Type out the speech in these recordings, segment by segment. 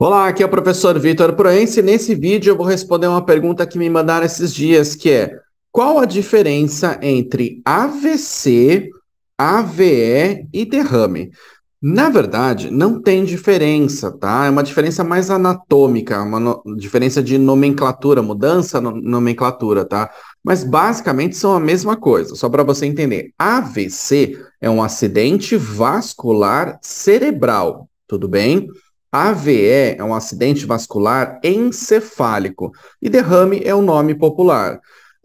Olá, aqui é o professor Vitor Proense. Nesse vídeo eu vou responder uma pergunta que me mandaram esses dias, que é qual a diferença entre AVC, AVE e derrame? Na verdade, não tem diferença, tá? É uma diferença mais anatômica, é uma no... diferença de nomenclatura, mudança na no... nomenclatura, tá? Mas basicamente são a mesma coisa, só para você entender. AVC é um acidente vascular cerebral, tudo bem? AVE é um acidente vascular encefálico e derrame é o um nome popular.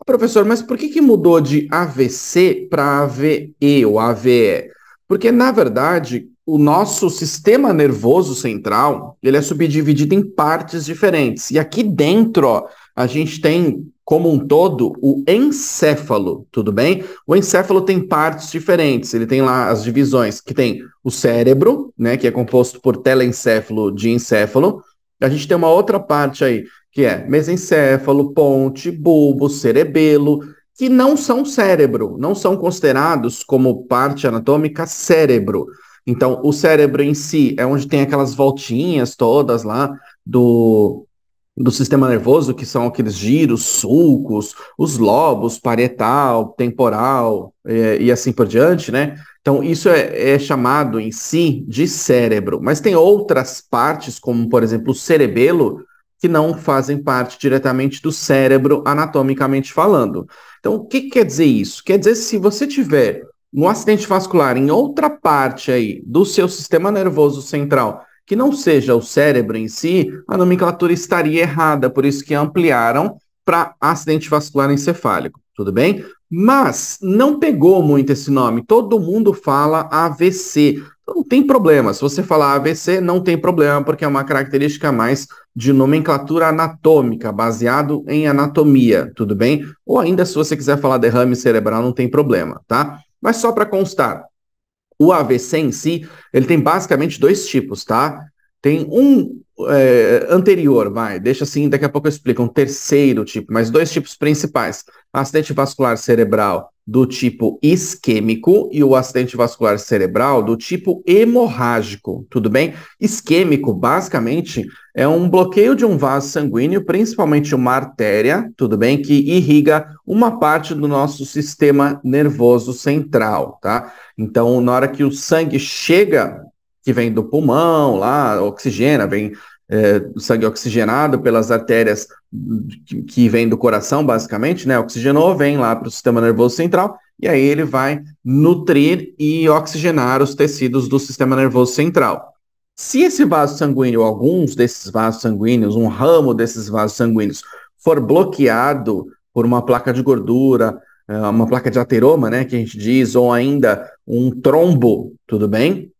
Professor, mas por que, que mudou de AVC para AVE ou AVE? Porque, na verdade, o nosso sistema nervoso central ele é subdividido em partes diferentes. E aqui dentro ó, a gente tem como um todo, o encéfalo, tudo bem? O encéfalo tem partes diferentes, ele tem lá as divisões, que tem o cérebro, né, que é composto por telencéfalo de encéfalo. A gente tem uma outra parte aí, que é mesencéfalo, ponte, bulbo, cerebelo, que não são cérebro, não são considerados como parte anatômica cérebro. Então, o cérebro em si é onde tem aquelas voltinhas todas lá do do sistema nervoso, que são aqueles giros, sulcos, os lobos parietal, temporal é, e assim por diante, né? Então, isso é, é, chamado em si de cérebro, mas tem outras partes, como por exemplo o cerebelo, que não fazem parte diretamente do cérebro anatomicamente falando. Então, o que, que quer dizer isso? Quer dizer, se você tiver um acidente vascular em outra parte aí do seu sistema nervoso central que não seja o cérebro em si, a nomenclatura estaria errada, por isso que ampliaram para acidente vascular encefálico, tudo bem? Mas não pegou muito esse nome, todo mundo fala AVC. Então, não tem problema, se você falar AVC, não tem problema, porque é uma característica mais de nomenclatura anatômica, baseado em anatomia, tudo bem? Ou ainda, se você quiser falar derrame cerebral, não tem problema, tá? Mas só para constar, o AVC em si, ele tem basicamente dois tipos, tá? Tem um é, anterior, vai, deixa assim, daqui a pouco eu explico, um terceiro tipo, mas dois tipos principais. Acidente vascular cerebral do tipo isquêmico e o acidente vascular cerebral do tipo hemorrágico, tudo bem? Isquêmico, basicamente, é um bloqueio de um vaso sanguíneo, principalmente uma artéria, tudo bem? Que irriga uma parte do nosso sistema nervoso central, tá? Então, na hora que o sangue chega que vem do pulmão lá, oxigena, vem é, sangue oxigenado pelas artérias que, que vem do coração, basicamente, né? Oxigenou, vem lá para o sistema nervoso central, e aí ele vai nutrir e oxigenar os tecidos do sistema nervoso central. Se esse vaso sanguíneo, alguns desses vasos sanguíneos, um ramo desses vasos sanguíneos, for bloqueado por uma placa de gordura, é, uma placa de ateroma, né, que a gente diz, ou ainda um trombo, tudo bem?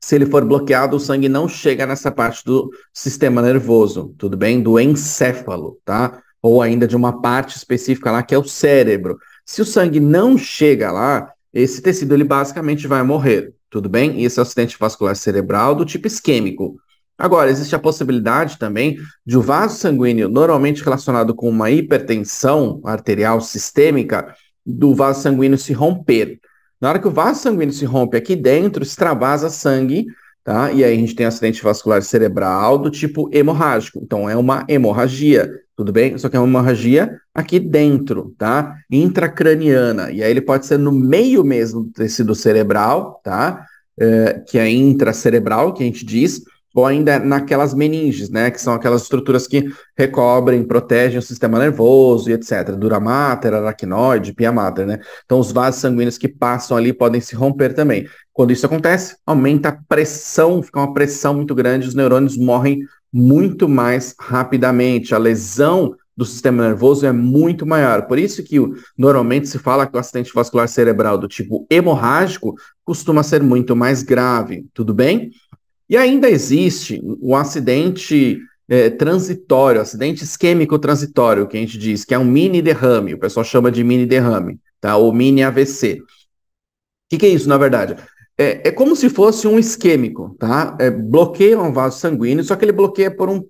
se ele for bloqueado, o sangue não chega nessa parte do sistema nervoso, tudo bem? Do encéfalo, tá? Ou ainda de uma parte específica lá que é o cérebro. Se o sangue não chega lá, esse tecido ele basicamente vai morrer, tudo bem? E Esse é o acidente vascular cerebral do tipo isquêmico. Agora, existe a possibilidade também de o vaso sanguíneo, normalmente relacionado com uma hipertensão arterial sistêmica, do vaso sanguíneo se romper. Na hora que o vaso sanguíneo se rompe aqui dentro, extravasa sangue, tá? E aí a gente tem acidente vascular cerebral do tipo hemorrágico. Então é uma hemorragia, tudo bem? Só que é uma hemorragia aqui dentro, tá? Intracraniana. E aí ele pode ser no meio mesmo do tecido cerebral, tá? É, que é intracerebral, que a gente diz, ou ainda naquelas meninges, né, que são aquelas estruturas que recobrem, protegem o sistema nervoso e etc. Dura mater, aracnoide, pia mater, né? Então os vasos sanguíneos que passam ali podem se romper também. Quando isso acontece, aumenta a pressão, fica uma pressão muito grande, os neurônios morrem muito mais rapidamente. A lesão do sistema nervoso é muito maior. Por isso que normalmente se fala que o acidente vascular cerebral do tipo hemorrágico costuma ser muito mais grave, tudo bem? E ainda existe o acidente é, transitório, acidente isquêmico transitório, que a gente diz, que é um mini derrame, o pessoal chama de mini derrame, tá? Ou mini AVC. O que, que é isso, na verdade? É, é, como se fosse um isquêmico, tá? É, bloqueia um vaso sanguíneo, só que ele bloqueia por um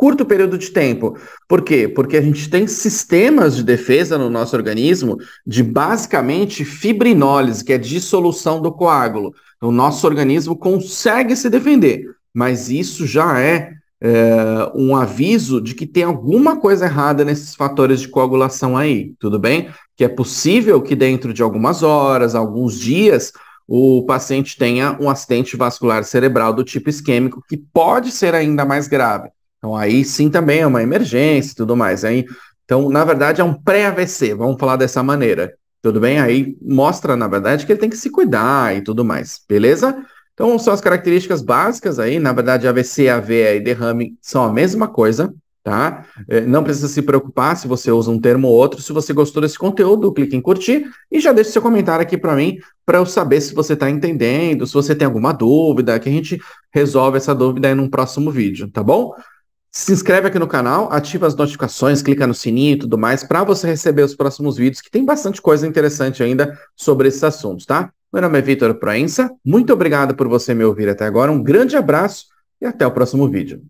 curto período de tempo. Por quê? Porque a gente tem sistemas de defesa no nosso organismo de basicamente fibrinólise, que é dissolução do coágulo. Então, o nosso organismo consegue se defender, mas isso já é, é um aviso de que tem alguma coisa errada nesses fatores de coagulação aí, tudo bem? Que é possível que dentro de algumas horas, alguns dias, o paciente tenha um acidente vascular cerebral do tipo isquêmico, que pode ser ainda mais grave. Então aí sim também é uma emergência e tudo mais. Aí, então, na verdade, é um pré-AVC, vamos falar dessa maneira. Tudo bem? Aí mostra, na verdade, que ele tem que se cuidar e tudo mais, beleza? Então, são as características básicas aí. Na verdade, AVC, AVE e derrame são a mesma coisa, tá? É, não precisa se preocupar se você usa um termo ou outro. Se você gostou desse conteúdo, clique em curtir e já deixe seu comentário aqui para mim, para eu saber se você está entendendo, se você tem alguma dúvida, que a gente resolve essa dúvida aí num próximo vídeo, tá bom? Se inscreve aqui no canal, ativa as notificações, clica no sininho e tudo mais para você receber os próximos vídeos, que tem bastante coisa interessante ainda sobre esses assuntos, tá? Meu nome é Vitor Proença, muito obrigado por você me ouvir até agora, um grande abraço e até o próximo vídeo.